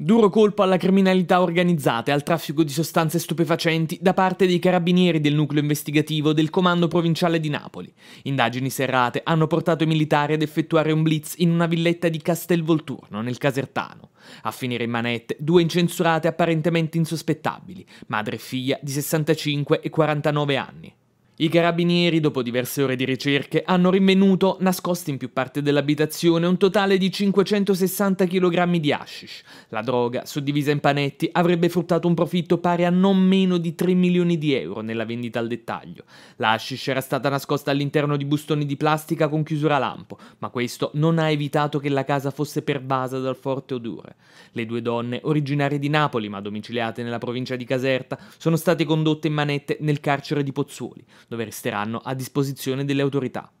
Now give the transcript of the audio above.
Duro colpo alla criminalità organizzata e al traffico di sostanze stupefacenti da parte dei carabinieri del nucleo investigativo del Comando Provinciale di Napoli. Indagini serrate hanno portato i militari ad effettuare un blitz in una villetta di Castelvolturno, nel Casertano. A finire in manette due incensurate apparentemente insospettabili, madre e figlia di 65 e 49 anni. I carabinieri, dopo diverse ore di ricerche, hanno rinvenuto, nascosti in più parti dell'abitazione, un totale di 560 kg di hashish. La droga, suddivisa in panetti, avrebbe fruttato un profitto pari a non meno di 3 milioni di euro nella vendita al dettaglio. L'hashish era stata nascosta all'interno di bustoni di plastica con chiusura lampo, ma questo non ha evitato che la casa fosse pervasa dal forte odore. Le due donne, originarie di Napoli ma domiciliate nella provincia di Caserta, sono state condotte in manette nel carcere di Pozzuoli dove resteranno a disposizione delle autorità.